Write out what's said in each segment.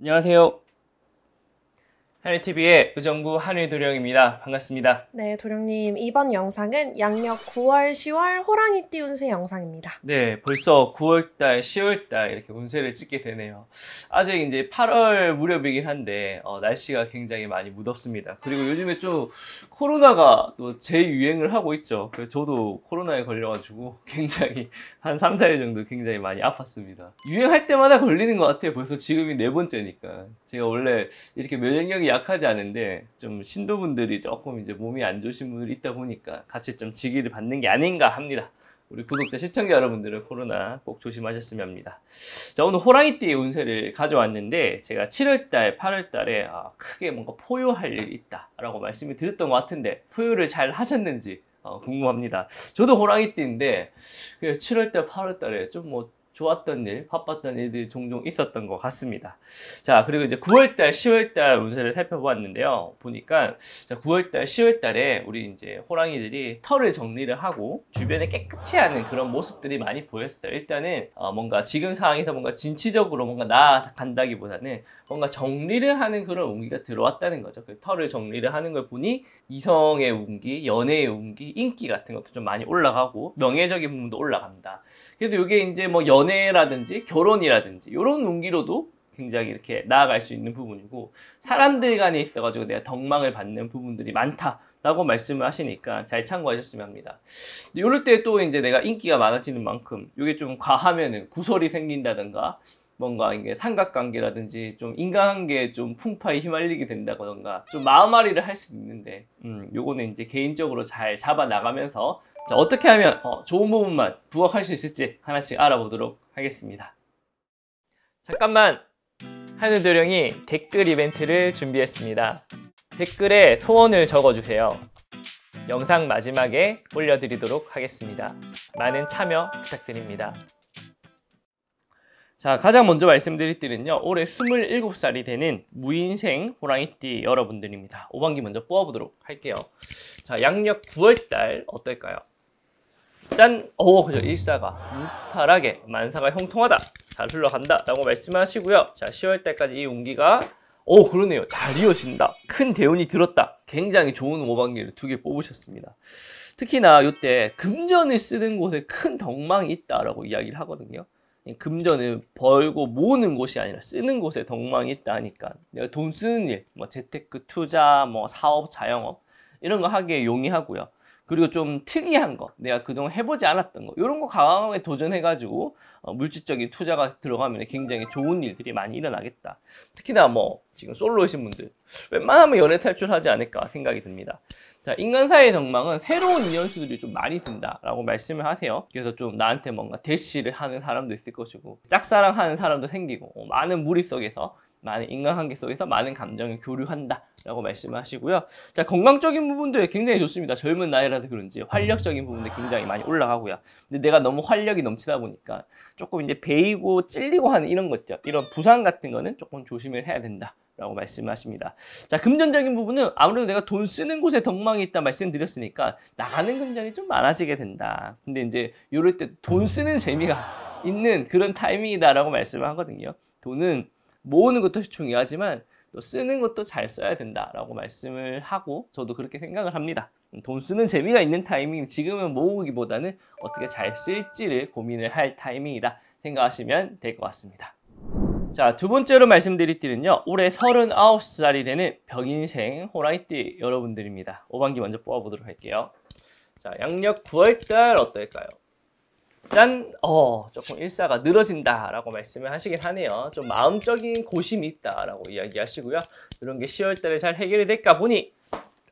안녕하세요. 한일TV의 의정부 한일도령입니다. 반갑습니다. 네, 도령님. 이번 영상은 양력 9월, 10월 호랑이띠 운세 영상입니다. 네, 벌써 9월달, 10월달 이렇게 운세를 찍게 되네요. 아직 이제 8월 무렵이긴 한데 어, 날씨가 굉장히 많이 무덥습니다. 그리고 요즘에 좀 코로나가 또 재유행을 하고 있죠. 그래서 저도 코로나에 걸려가지고 굉장히 한 3, 4일 정도 굉장히 많이 아팠습니다. 유행할 때마다 걸리는 것 같아요. 벌써 지금이 네 번째니까. 제가 원래 이렇게 면역력이 약하지 않은데 좀 신도분들이 조금 이제 몸이 안 좋으신 분들이 있다 보니까 같이 좀 지기를 받는 게 아닌가 합니다. 우리 구독자 시청자 여러분들은 코로나 꼭 조심하셨으면 합니다. 자 오늘 호랑이띠의 운세를 가져왔는데 제가 7월달, 8월달에 아, 크게 뭔가 포효할 일 있다라고 말씀을 드렸던 것 같은데 포효를 잘 하셨는지 어, 궁금합니다. 저도 호랑이띠인데 7월달, 그 8월달에 좀뭐 좋았던 일, 바빴던 일들이 종종 있었던 것 같습니다. 자, 그리고 이제 9월달, 10월달 운세를 살펴보았는데요. 보니까 9월달, 10월달에 우리 이제 호랑이들이 털을 정리를 하고 주변에 깨끗이 하는 그런 모습들이 많이 보였어요. 일단은 어, 뭔가 지금 상황에서 뭔가 진취적으로 뭔가 나아간다기보다는 뭔가 정리를 하는 그런 운기가 들어왔다는 거죠. 그 털을 정리를 하는 걸 보니 이성의 운기, 연애의 운기, 인기 같은 것도 좀 많이 올라가고 명예적인 부분도 올라간다. 그래서 이게 이제 뭐 연애라든지 결혼이라든지 이런 운기로도 굉장히 이렇게 나아갈 수 있는 부분이고 사람들 간에 있어가지고 내가 덕망을 받는 부분들이 많다. 라고 말씀을 하시니까 잘 참고하셨으면 합니다. 이럴 때 또 이제 내가 인기가 많아지는 만큼 이게 좀 과하면은 구설이 생긴다든가 뭔가 이게 삼각관계라든지 좀 인간관계에 좀 풍파에 휘말리게 된다던가 좀 마음앓이를 할 수도 있는데 음, 요거는 이제 개인적으로 잘 잡아 나가면서 자, 어떻게 하면 어, 좋은 부분만 부각할 수 있을지 하나씩 알아보도록 하겠습니다. 잠깐만! 하늘도령이 댓글 이벤트를 준비했습니다. 댓글에 소원을 적어주세요. 영상 마지막에 올려드리도록 하겠습니다. 많은 참여 부탁드립니다. 자 가장 먼저 말씀드릴 때는요 올해 27살이 되는 무인생 호랑이띠 여러분들입니다 5반기 먼저 뽑아보도록 할게요 자 양력 9월달 어떨까요? 짠! 오 그죠 일사가 무탈하게 만사가 형통하다 잘 흘러간다 라고 말씀하시고요 자 10월달까지 이 운기가 오 그러네요 잘 이어진다 큰 대운이 들었다 굉장히 좋은 5반기를 두 개 뽑으셨습니다 특히나 이때 금전을 쓰는 곳에 큰 덕망이 있다라고 이야기를 하거든요 금전을 벌고 모으는 곳이 아니라 쓰는 곳에 덕망이 있다니까 내가 돈 쓰는 일, 뭐 재테크 투자, 뭐 사업, 자영업 이런 거 하기에 용이하고요. 그리고 좀 특이한 것, 내가 그동안 해보지 않았던 거 이런 거 강하게 도전해가지고 어, 물질적인 투자가 들어가면 굉장히 좋은 일들이 많이 일어나겠다. 특히나 뭐 지금 솔로이신 분들, 웬만하면 연애 탈출하지 않을까 생각이 듭니다. 자, 인간사의 전망은 새로운 인연수들이 좀 많이 든다라고 말씀을 하세요. 그래서 좀 나한테 뭔가 대시를 하는 사람도 있을 것이고, 짝사랑하는 사람도 생기고, 어, 많은 무리 속에서 많은 인간관계 속에서 많은 감정을 교류한다. 라고 말씀하시고요. 자, 건강적인 부분도 굉장히 좋습니다. 젊은 나이라서 그런지 활력적인 부분도 굉장히 많이 올라가고요. 근데 내가 너무 활력이 넘치다 보니까 조금 이제 베이고 찔리고 하는 이런 것들, 이런 부상 같은 거는 조금 조심을 해야 된다. 라고 말씀하십니다. 자, 금전적인 부분은 아무래도 내가 돈 쓰는 곳에 덕망이 있다 말씀드렸으니까 나가는 금전이 좀 많아지게 된다. 근데 이제 이럴 때 돈 쓰는 재미가 있는 그런 타이밍이다라고 말씀을 하거든요. 돈은 모으는 것도 중요하지만 또 쓰는 것도 잘 써야 된다라고 말씀을 하고 저도 그렇게 생각을 합니다. 돈 쓰는 재미가 있는 타이밍 지금은 모으기보다는 어떻게 잘 쓸지를 고민을 할 타이밍이다 생각하시면 될 것 같습니다. 자, 두 번째로 말씀드릴 때는요 올해 39살이 되는 벽인생 호라이띠 여러분들입니다. 5반기 먼저 뽑아보도록 할게요. 자, 양력 9월달 어떨까요? 짠! 어, 조금 일사가 늘어진다 라고 말씀을 하시긴 하네요. 좀 마음적인 고심이 있다 라고 이야기하시고요. 이런 게 10월 달에 잘 해결이 될까 보니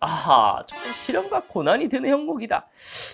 아하, 조금 시련과 고난이 드는 형국이다.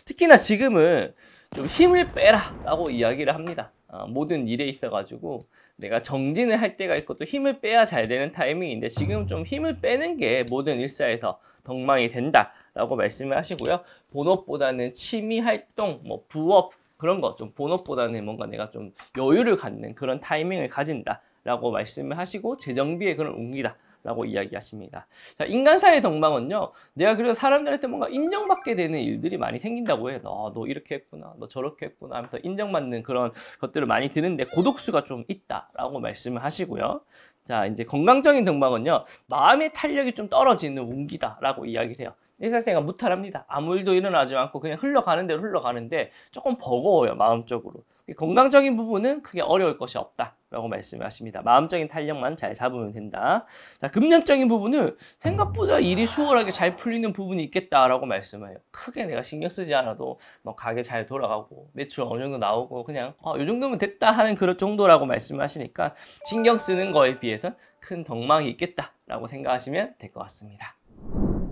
특히나 지금은 좀 힘을 빼라 라고 이야기를 합니다. 아, 모든 일에 있어가지고 내가 정진을 할 때가 있고 또 힘을 빼야 잘 되는 타이밍인데 지금 좀 힘을 빼는 게 모든 일사에서 덕망이 된다 라고 말씀을 하시고요. 본업보다는 취미 활동, 뭐 부업, 그런 거좀 본업보다는 뭔가 내가 좀 여유를 갖는 그런 타이밍을 가진다라고 말씀을 하시고 재정비의 그런 옮기다. 라고 이야기하십니다. 자, 인간사의 덕망은요, 내가 그래서 사람들한테 뭔가 인정받게 되는 일들이 많이 생긴다고 해요. 너, 너 이렇게 했구나, 너 저렇게 했구나 하면서 인정받는 그런 것들을 많이 드는데 고독수가 좀 있다라고 말씀을 하시고요. 자, 이제 건강적인 덕망은요, 마음의 탄력이 좀 떨어지는 운기다라고 이야기를 해요. 일상생활 무탈합니다. 아무 일도 일어나지 않고 그냥 흘러가는 대로 흘러가는데 조금 버거워요, 마음적으로. 건강적인 부분은 크게 어려울 것이 없다. 라고 말씀을 하십니다. 마음적인 탄력만 잘 잡으면 된다. 자, 금년적인 부분은 생각보다 일이 수월하게 잘 풀리는 부분이 있겠다라고 말씀해요. 크게 내가 신경 쓰지 않아도 뭐 가게 잘 돌아가고 매출 어느 정도 나오고 그냥 어, 아, 이 정도면 됐다 하는 그런 정도라고 말씀하시니까 신경 쓰는 거에 비해서 큰 덕망이 있겠다라고 생각하시면 될 것 같습니다.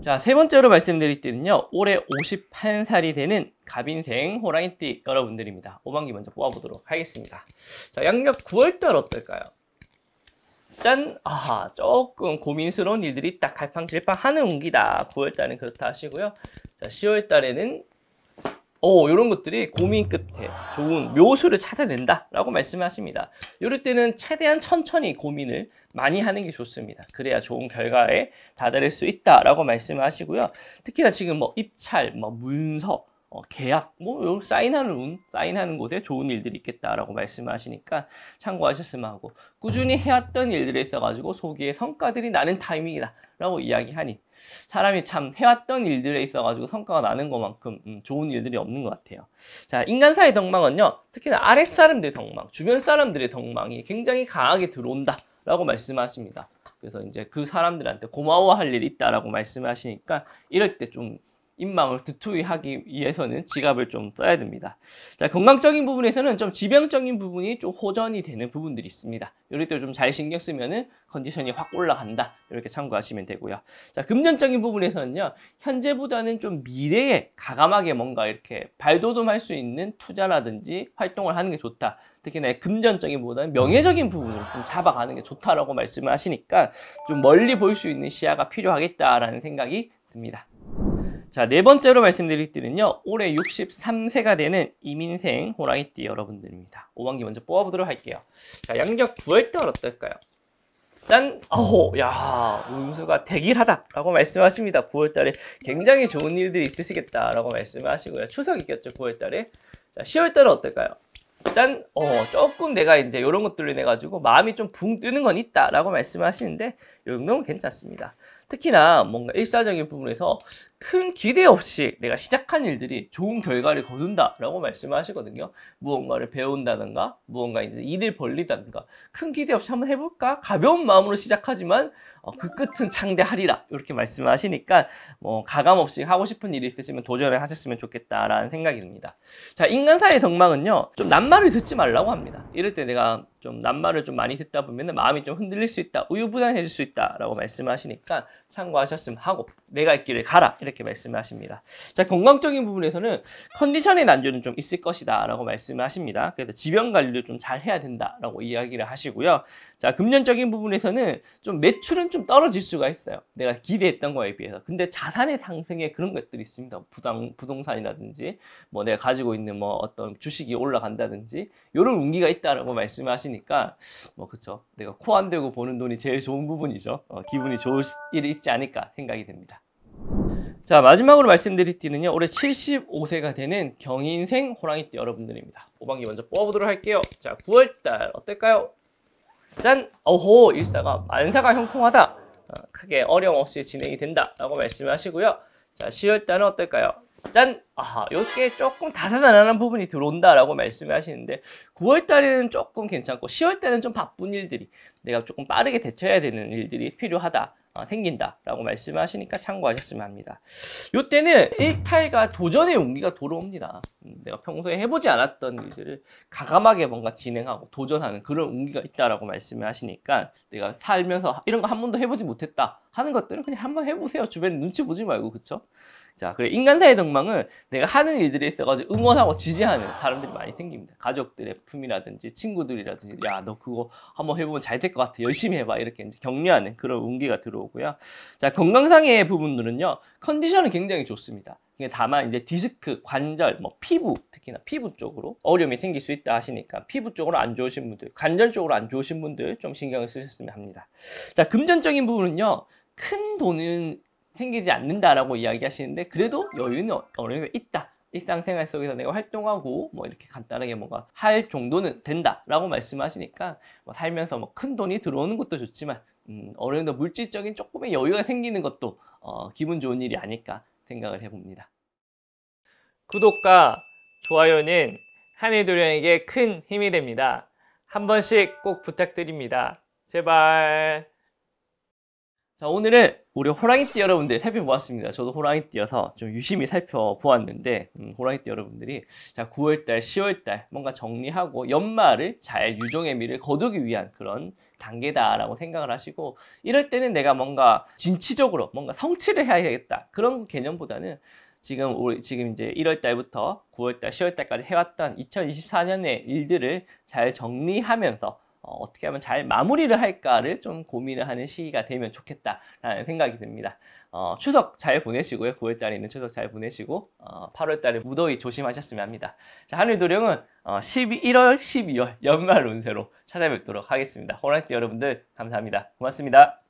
자, 세 번째로 말씀드릴 때는요 올해 51살이 되는 갑인생 호랑이띠 여러분들입니다. 5만기 먼저 뽑아보도록 하겠습니다. 자, 양력 9월달 어떨까요? 짠! 아, 조금 고민스러운 일들이 딱 갈팡질팡 하는 운기다. 9월달은 그렇다 하시고요. 자, 10월달에는 어, 이런 것들이 고민 끝에 좋은 묘수를 찾아낸다라고 말씀하십니다. 이럴 때는 최대한 천천히 고민을 많이 하는 게 좋습니다. 그래야 좋은 결과에 다다를 수 있다라고 말씀하시고요. 특히나 지금 뭐 입찰, 뭐 문서, 어, 계약, 뭐 사인하는 사인하는 곳에 좋은 일들이 있겠다라고 말씀하시니까 참고하셨으면 하고 꾸준히 음. 해왔던 일들에 있어가지고 소기의 성과들이 나는 타이밍이다라고 이야기하니 사람이 참 해왔던 일들에 있어가지고 성과가 나는 것만큼 음, 좋은 일들이 없는 것 같아요. 자 인간사의 덕망은요, 특히나 아랫 사람들의 덕망, 주변 사람들의 덕망이 굉장히 강하게 들어온다라고 말씀하십니다. 그래서 이제 그 사람들한테 고마워할 일이 있다라고 말씀하시니까 이럴 때좀 입망을 두툼히 하기 위해서는 지갑을 좀 써야 됩니다. 자, 건강적인 부분에서는 좀 지병적인 부분이 좀 호전이 되는 부분들이 있습니다. 요럴때좀잘 신경 쓰면은 컨디션이 확 올라간다. 이렇게 참고하시면 되고요. 자, 금전적인 부분에서는요. 현재보다는 좀 미래에 가감하게 뭔가 이렇게 발돋움할 수 있는 투자라든지 활동을 하는 게 좋다. 특히나 금전적인 보다는 명예적인 부분으로 좀 잡아가는 게 좋다라고 말씀을 하시니까 좀 멀리 볼 수 있는 시야가 필요하겠다라는 생각이 듭니다. 자, 네 번째로 말씀드릴 띠는요. 올해 63세가 되는 이민생 호랑이띠 여러분들입니다. 5만기 먼저 뽑아보도록 할게요. 자, 양력 9월달 어떨까요? 짠! 어호, 야, 운수가 대길하다라고 말씀하십니다. 9월달에 굉장히 좋은 일들이 있으시겠다라고 말씀하시고요. 추석이겠죠, 9월달에. 자, 10월달은 어떨까요? 짠! 어, 조금 내가 이제 이런 것들로 인해 가지고 마음이 좀 붕 뜨는 건 있다라고 말씀하시는데 이 정도면 괜찮습니다. 특히나 뭔가 일사적인 부분에서 큰 기대 없이 내가 시작한 일들이 좋은 결과를 거둔다라고 말씀하시거든요. 무언가를 배운다든가, 무언가 이제 일을 벌리다든가, 큰 기대 없이 한번 해볼까? 가벼운 마음으로 시작하지만 어, 그 끝은 창대하리라 이렇게 말씀하시니까 뭐 가감 없이 하고 싶은 일이 있으시면 도전을 하셨으면 좋겠다라는 생각입니다. 자, 인간사의 덕망은요, 좀 낱말을 듣지 말라고 합니다. 이럴 때 내가 좀 낱말을 좀 많이 듣다 보면 마음이 좀 흔들릴 수 있다, 우유부단해질 수 있다라고 말씀하시니까 참고하셨으면 하고 내가 있기를 가라 이렇게 말씀하십니다. 자 건강적인 부분에서는 컨디션의 난조는 좀 있을 것이다 라고 말씀하십니다. 그래서 지병 관리를 좀 잘 해야 된다 라고 이야기를 하시고요. 자금년적인 부분에서는 좀 매출은 좀 떨어질 수가 있어요. 내가 기대했던 거에 비해서. 근데 자산의 상승에 그런 것들이 있습니다. 부당, 부동산이라든지 뭐 내가 가지고 있는 뭐 어떤 주식이 올라간다든지 이런 운기가 있다라고 말씀하시니까 뭐 그쵸 그렇죠. 내가 코안 대고 보는 돈이 제일 좋은 부분이죠. 어, 기분이 좋을 일이 있지 있지 않을까 생각이 됩니다자 마지막으로 말씀드릴 띠는요 올해 75세가 되는 경인생 호랑이띠 여러분들입니다 오방기 먼저 뽑아보도록 할게요 자 9월달 어떨까요? 짠! 오호 일사가 만사가 형통하다 어, 크게 어려움 없이 진행이 된다 라고 말씀하시고요 자 10월달은 어떨까요? 짠! 아하 요게 조금 다사다난한 부분이 들어온다 라고 말씀 하시는데 9월달에는 조금 괜찮고 10월달은 좀 바쁜 일들이 내가 조금 빠르게 대처해야 되는 일들이 필요하다 어, 생긴다라고 말씀하시니까 참고하셨으면 합니다. 이때는 일탈과 도전의 용기가 돌아옵니다. 음, 내가 평소에 해보지 않았던 일들을 가감하게 뭔가 진행하고 도전하는 그런 용기가 있다라고 말씀을 하시니까 내가 살면서 이런 거 한 번도 해보지 못했다 하는 것들은 그냥 한번 해보세요. 주변 눈치 보지 말고 그쵸? 자, 그래 인간사의 덕망은 내가 하는 일들이 있어가지고 응원하고 지지하는 사람들이 많이 생깁니다. 가족들의 품이라든지 친구들이라든지 야 너 그거 한번 해보면 잘 될 것 같아 열심히 해봐 이렇게 이제 격려하는 그런 운기가 들어오고요. 자, 건강상의 부분들은요 컨디션은 굉장히 좋습니다. 다만 이제 디스크, 관절, 뭐 피부 특히나 피부 쪽으로 어려움이 생길 수 있다 하시니까 피부 쪽으로 안 좋으신 분들, 관절 쪽으로 안 좋으신 분들 좀 신경을 쓰셨으면 합니다. 자, 금전적인 부분은요. 큰 돈은 생기지 않는다라고 이야기하시는데 그래도 여유는 어느 정도 있다. 일상생활 속에서 내가 활동하고 뭐 이렇게 간단하게 뭔가 할 정도는 된다라고 말씀하시니까 뭐 살면서 뭐 큰 돈이 들어오는 것도 좋지만 음, 어느 정도 물질적인 조금의 여유가 생기는 것도 어, 기분 좋은 일이 아닐까 생각을 해봅니다. 구독과 좋아요는 한일도령에게 큰 힘이 됩니다. 한 번씩 꼭 부탁드립니다. 제발. 자 오늘은 우리 호랑이띠 여러분들 살펴보았습니다. 저도 호랑이띠여서 좀 유심히 살펴보았는데 음, 호랑이띠 여러분들이 자 9월달, 10월달 뭔가 정리하고 연말을 잘 유종의 미를 거두기 위한 그런 단계다라고 생각을 하시고 이럴 때는 내가 뭔가 진취적으로 뭔가 성취를 해야겠다 그런 개념보다는 지금 우리 지금 이제 1월 달부터 9월 달, 10월 달까지 해왔던 2024년의 일들을 잘 정리하면서 어, 어떻게 하면 잘 마무리를 할까를 좀 고민을 하는 시기가 되면 좋겠다라는 생각이 듭니다. 어, 추석 잘 보내시고요. 9월달에 있는 추석 잘 보내시고 어, 8월달에 무더위 조심하셨으면 합니다. 자, 하늘도령은 어, 11월, 12월 연말 운세로 찾아뵙도록 하겠습니다. 호랑이 여러분들 감사합니다. 고맙습니다.